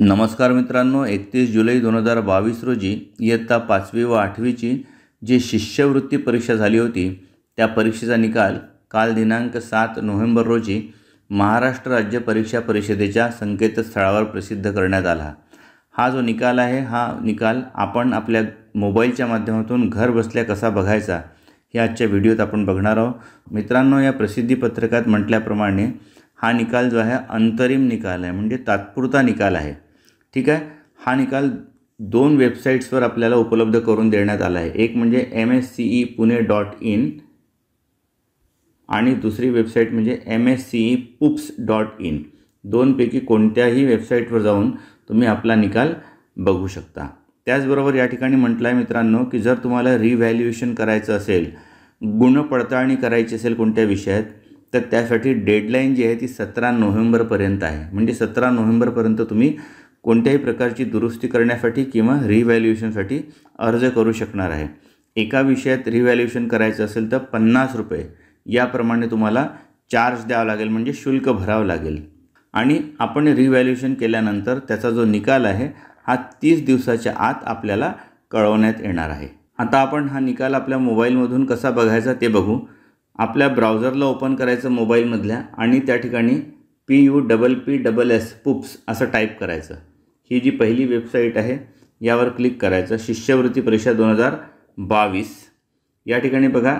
नमस्कार मित्रांनो एकतीस जुलै दोन हजार बावीस रोजी इयत्ता पाचवी व आठवीची जी शिष्यवृत्ती परीक्षा झाली होती त्या परीक्षेचा निकाल काल दिनांक सात नोव्हेंबर रोजी महाराष्ट्र राज्य परीक्षा परिषदेच्या संकेतस्थळावर प्रसिद्ध करण्यात आला हा जो निकाल आहे हा निकाल आपण आपल्या मोबाईलच्या माध्यमातून घर बसल्या कसा बघायचा हे आजच्या व्हिडिओत आपण बघणार आहोत मित्रांनो या प्रसिद्धीपत्रकात म्हटल्याप्रमाणे हा निकाल जो आहे अंतरिम निकाल आहे म्हणजे तात्पुरता निकाल आहे ठीक आहे हा निकाल दोन वेबसाईट्सवर आपल्याला उपलब्ध करून देण्यात आला आहे एक म्हणजे M S C E Pune dot in आणि दुसरी वेबसाईट म्हणजे M S C E puppss dot in दोनपैकी कोणत्याही वेबसाईटवर जाऊन तुम्ही आपला निकाल बघू शकता त्याचबरोबर या ठिकाणी म्हटलं आहे मित्रांनो की जर तुम्हाला रिव्हॅल्युएशन करायचं असेल गुण पडताळणी करायची असेल कोणत्या विषयात तर त्यासाठी डेडलाईन जी आहे ती सतरा नोव्हेंबरपर्यंत आहे म्हणजे सतरा नोव्हेंबरपर्यंत तुम्ही कोणत्याही प्रकारची दुरुस्ती करण्यासाठी किंवा रिव्हॅल्युएशनसाठी अर्ज करू शकणार आहे एका विषयात रिव्हॅल्युएशन करायचं असेल तर पन्नास रुपये याप्रमाणे तुम्हाला चार्ज द्यावा लागेल म्हणजे शुल्क भरावं लागेल आणि आपण रिव्हॅल्युएशन केल्यानंतर त्याचा जो निकाल आहे हा तीस दिवसाच्या आत आपल्याला कळवण्यात येणार आहे आता आपण हा निकाल आपल्या मोबाईलमधून कसा बघायचा ते बघू आपल्या ब्राउझरला ओपन करायचं मोबाईलमधल्या आणि त्या ठिकाणी P U double P double S puppss असं टाईप करायचं ही जी पहिली वेबसाईट आहे यावर क्लिक करायचं शिष्यवृत्ती परीक्षा दोन हजार बावीस या ठिकाणी बघा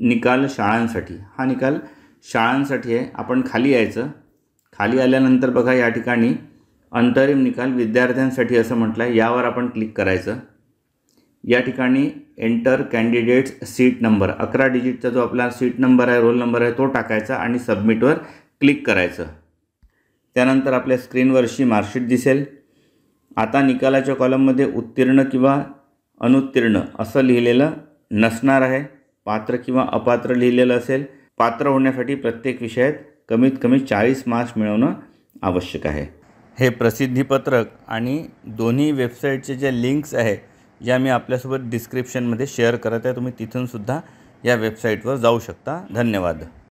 निकाल शाळांसाठी हा निकाल शाळांसाठी आहे आपण खाली यायचं खाली आल्यानंतर बघा या ठिकाणी अंतरिम निकाल विद्यार्थ्यांसाठी असं म्हटलं आहे यावर आपण क्लिक करायचं या ठिकाणी एंटर कॅन्डिडेट्स सीट नंबर अकरा डिजिटचा जो आपला सीट नंबर आहे रोल नंबर आहे तो टाकायचा आणि सबमिटवर क्लिक करायचं त्यानंतर आपल्या स्क्रीनवरशी मार्कशीट दिसेल आता निकालाच्या कॉलममध्ये उत्तीर्ण किंवा अनुत्तीर्ण असं लिहिलेलं नसणार आहे पात्र किंवा अपात्र लिहिलेलं असेल पात्र होण्यासाठी प्रत्येक विषयात कमीत कमी चाळीस मार्क्स मिळवणं आवश्यक आहे हे प्रसिद्धीपत्रक आणि दोन्ही वेबसाईटचे ज्या लिंक्स आहे ज्या मी आपल्यासोबत डिस्क्रिप्शनमध्ये शेअर करत आहे तुम्ही तिथूनसुद्धा या वेबसाईटवर जाऊ शकता धन्यवाद